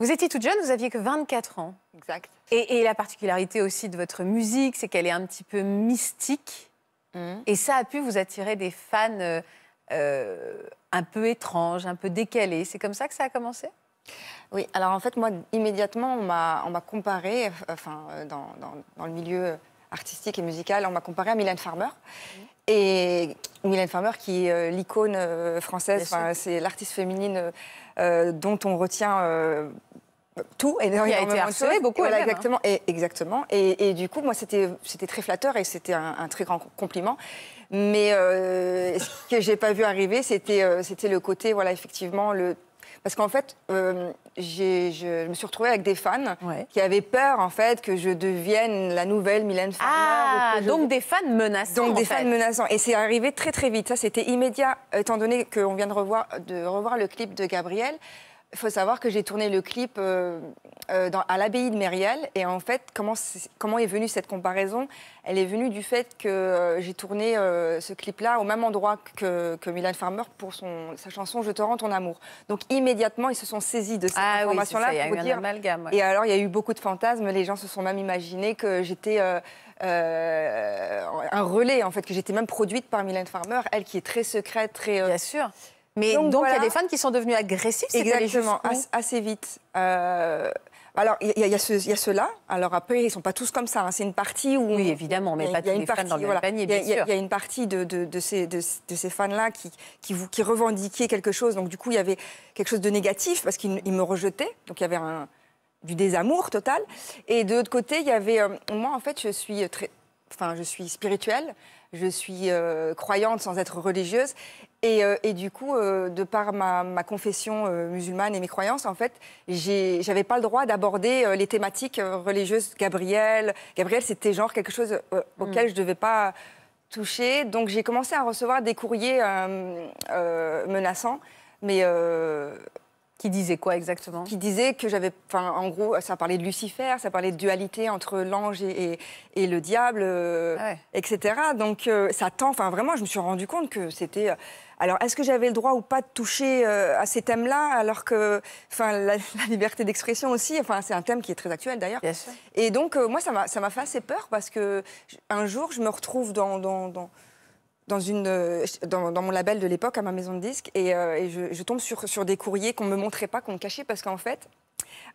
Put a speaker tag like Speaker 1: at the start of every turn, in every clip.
Speaker 1: Vous étiez toute jeune, vous aviez que 24 ans. Exact. Et, la particularité aussi de votre musique, c'est qu'elle est un petit peu mystique. Mm. Et ça a pu vous attirer des fans euh, euh, un peu étranges, un peu décalés. C'est comme ça que ça a commencé oui, alors en fait, moi, immédiatement, on m'a comparé, euh, enfin, dans, dans, dans, le milieu artistique et musicale, on m'a comparé à Mylène Farmer. Et Mylène Farmer, qui est euh, l'icône euh, française, c'est l'artiste féminine euh, dont on retient tout et qui a été harcelée beaucoup. Hein. exactement. Et, exactement. Et, du coup, moi, c'était c'était très flatteur et c'était un, très grand compliment. Mais ce que j'ai pas vu arriver, c'était c'était le côté, voilà, effectivement, le parce qu'en fait, euh, je me suis retrouvée avec des fans qui avaient peur, en fait, que je devienne la nouvelle Mylène Farmer. Ah, donc des fans menaçants. Donc des fans menaçants. Et c'est arrivé très, très vite. Ça, c'était immédiat, étant donné qu'on vient de revoir, de revoir le clip de Gabriel. Il faut savoir que j'ai tourné le clip euh, euh, dans, à l'abbaye de Mériel. Et en fait, comment, est, comment est venue cette comparaison Elle est venue du fait que euh, j'ai tourné ce clip-là au même endroit que, que Milan Farmer pour son, sa chanson Je te rends ton amour. Donc immédiatement, ils se sont saisis de cette ah information-là. Oui, pour dire. Et alors, il y a eu beaucoup de fantasmes. Les gens se sont même imaginés que j'étais. un relais en fait que j'étais même produite par Mylène Farmer, elle qui est très secrète, très bien sûr mais donc, il y a des fans qui sont devenus agressifs, c'est Exactement, assez vite. Alors, il y, y, y, a ceux-là. Alors après, ils ne sont pas tous comme ça. C'est une partie où... Oui, évidemment, mais pas tous les fans dans le panier, bien Il y, a une partie de, ces, de, ces fans-là qui, qui, revendiquaient quelque chose. Donc du coup, il y avait quelque chose de négatif parce qu'ils me rejetaient. Donc il y avait un, du désamour total. Et de l'autre côté, il y avait... moi, en fait, je suis, très, enfin, je suis spirituelle je suis croyante sans être religieuse. Euh, et, du coup, euh, de par ma, confession euh, musulmane et mes croyances, en fait, j'avais pas le droit d'aborder les thématiques religieuses. Gabriel, Gabriel, c'était genre quelque chose mm. auquel je devais pas toucher. Donc j'ai commencé à recevoir des courriers menaçants, mais qui disait quoi exactement Qui disait que j'avais. Enfin, en gros, ça parlait de Lucifer, ça parlait de dualité entre l'ange et, le diable, euh, etc. Donc, euh, ça tend. Enfin, vraiment, je me suis rendu compte que c'était. Euh, alors, est-ce que j'avais le droit ou pas de toucher à ces thèmes-là, alors que, enfin, la, liberté d'expression aussi, enfin, c'est un thème qui est très actuel d'ailleurs. Et donc, moi, ça m'a fait assez peur parce que un jour, je me retrouve dans dans, une, euh, dans, mon label de l'époque, à ma maison de disques, et, euh, je, tombe sur, sur des courriers qu'on ne me montrait pas, qu'on me cachait, parce qu'en fait,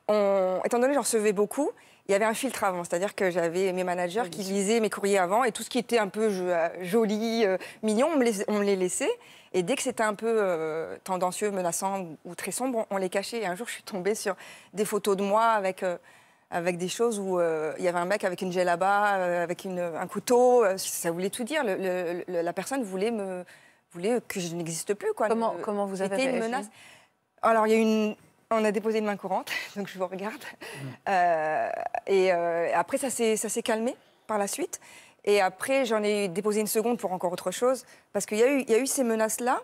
Speaker 1: on, étant donné que j'en recevais beaucoup, il y avait un filtre avant, c'est-à-dire que j'avais mes managers qui lisaient mes courriers avant et tout ce qui était un peu euh, joli, mignon, on me, les, on les, laissait. Et dès que c'était un peu tendancieux, menaçant ou très sombre, on les cachait. Et un jour, je suis tombée sur des photos de moi avec avec des choses où euh, il y avait un mec avec une là-bas, euh, avec un couteau. Euh, ça voulait tout dire. la personne voulait, me, que je n'existe plus. Quoi. Comment, comment vous avez une menace. Alors, il y a une, on a déposé une main courante, donc je vous regarde. Mm. et après, ça s'est calmé par la suite. Et après, j'en ai déposé une seconde pour encore autre chose, parce qu'il y, a eu ces menaces-là.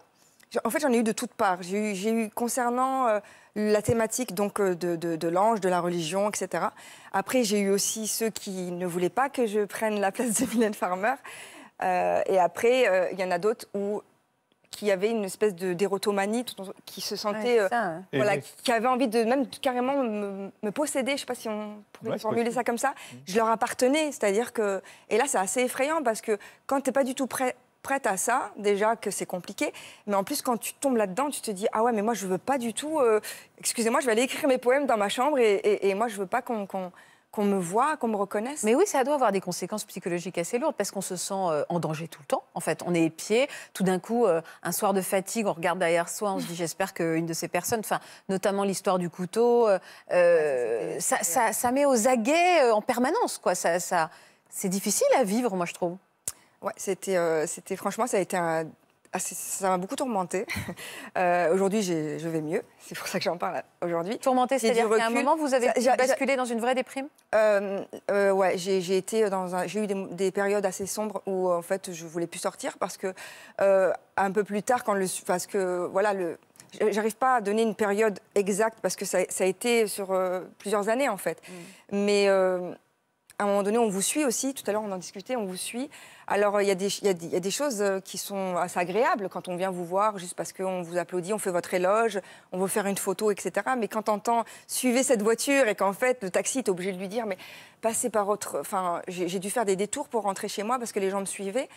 Speaker 1: En fait, j'en ai eu de toutes parts. J'ai eu, concernant euh, la thématique donc euh, de, l'ange, de la religion, etc. Après, j'ai eu aussi ceux qui ne voulaient pas que je prenne la place de Mylène Farmer. Euh, et après, il y en a d'autres où qui avait une espèce de d'érotomanie, qui se sentait, voilà, qui, avait envie de même carrément me, posséder. Je ne sais pas si on pourrait formuler ça comme ça. Je leur appartenais, c'est-à-dire que et là c'est assez effrayant parce que quand tu t'es pas du tout prêt prête à ça, déjà que c'est compliqué, mais en plus quand tu tombes là-dedans, tu te dis ah ouais mais moi je veux pas du tout, euh, excusez-moi je vais aller écrire mes poèmes dans ma chambre et, moi je veux pas qu'on me voit, qu'on me reconnaisse. Mais oui, ça doit avoir des conséquences psychologiques assez lourdes parce qu'on se sent euh, en danger tout le temps. En fait, on est épié. Tout d'un coup, euh, un soir de fatigue, on regarde derrière soi, on se dit j'espère qu'une de ces personnes, enfin notamment l'histoire du couteau, ça, met aux aguets en permanence quoi. c'est difficile à vivre, moi je trouve. Ouais, c'était, euh, c'était franchement, ça a été un ah, ça m'a beaucoup tourmenté. Euh, aujourd'hui, je vais mieux. C'est pour ça que j'en parle aujourd'hui. Tourmenté, c'est-à-dire qu'à un moment, vous avez basculé dans une vraie déprime euh, euh, Ouais, j'ai été dans un... j'ai eu des, périodes assez sombres où en fait, je voulais plus sortir parce que un peu plus tard, quand le, parce que voilà le. J'arrive pas à donner une période exacte parce que ça, a été sur plusieurs années en fait. Mm. Mais à un moment donné, on vous suit aussi. Tout à l'heure, on en discutait, on vous suit. Alors, euh, il y, a des, choses euh, qui sont assez agréables quand on vient vous voir, juste parce qu'on vous applaudit, on fait votre éloge, on veut faire une photo, etc. Mais quand on entend suivez cette voiture et qu'en fait, le taxi, est obligé de lui dire, mais passez par autre. Enfin, j'ai dû faire des détours pour rentrer chez moi parce que les gens me suivaient.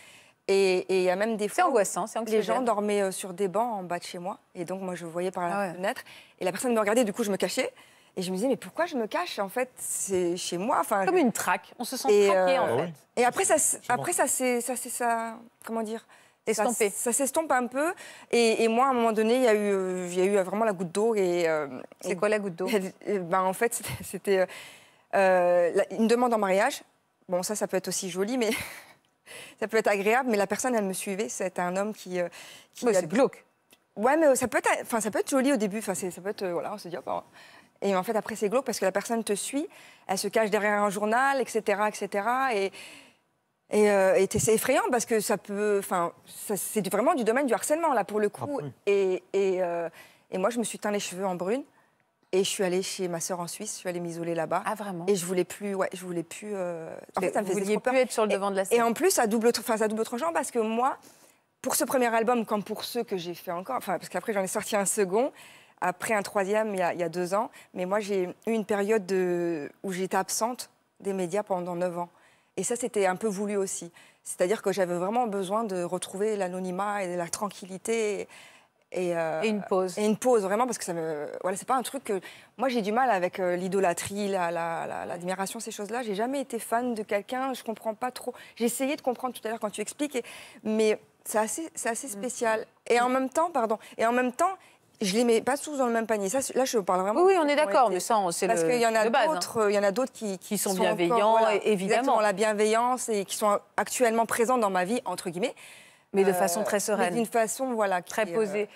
Speaker 1: Et il y a même des fois. C'est angoissant, c'est Les gens dormaient euh, sur des bancs en bas de chez moi. Et donc, moi, je voyais par la ah fenêtre. Et la personne me regardait, du coup, je me cachais. Et je me disais, mais pourquoi je me cache En fait, c'est chez moi. Enfin, Comme une traque. On se sent et, traqué, euh, en ah fait. Et après, ça, après ça, c'est ça, ça. Comment dire Estompé. Ça, ça s'estompe un peu. Et, moi, à un moment donné, il y a eu, il y a eu euh, vraiment la goutte d'eau. Euh, et, c'est quoi la goutte d'eau ben, En fait, c'était une demande en mariage. Bon, ça, ça peut être aussi joli, mais ça peut être agréable. Mais la personne, elle me suivait. C'était un homme qui. qui c'est glauque. Ouais, mais ça peut être, enfin, ça peut être joli au début. Enfin, ça peut être, voilà, on se dit, oh, ben, et en fait, après, c'est glauque parce que la personne te suit, elle se cache derrière un journal, etc., etc. Et, euh, et, c'est effrayant parce que ça peut, enfin, c'est vraiment du domaine du harcèlement là pour le coup. Ah euh, et, moi, je me suis teint les cheveux en brune et je suis allée chez ma sœur en Suisse. Je suis allée m'isoler là-bas. Ah vraiment Et je voulais plus, ouais, je voulais plus. Euh, en fait, ça me plus être sur le devant de la scène. Et, en plus, ça double, enfin, à double tranchant parce que moi, pour ce premier album, comme pour ceux que j'ai fait encore, enfin, parce qu'après j'en ai sorti un second après un troisième il y a, deux ans. Mais moi, j'ai eu une période de... où j'étais absente des médias pendant neuf ans. Et ça, c'était un peu voulu aussi. C'est-à-dire que j'avais vraiment besoin de retrouver l'anonymat et de la tranquillité. Euh, et, une pause. Et une pause, vraiment, parce que ça me. Voilà, c'est pas un truc que. Moi, j'ai du mal avec euh, l'idolâtrie, l'admiration, la, ces choses-là. J'ai jamais été fan de quelqu'un, je comprends pas trop. J'ai essayé de comprendre tout à l'heure quand tu expliques, mais c'est assez, spécial. Mm. Et en même temps, pardon, et en même temps, je les mets pas tous dans le même panier. Ça, là, je parle vraiment. Oui, on est d'accord, mais ça, c'est le parce qu'il y en a hein. d'autres. Euh, il y en a d'autres qui, sont, bienveillants, évidemment. la bienveillance et qui sont actuellement présents dans ma vie entre guillemets. Mais de euh, façon très sereine. D'une façon, voilà. très euh, posée.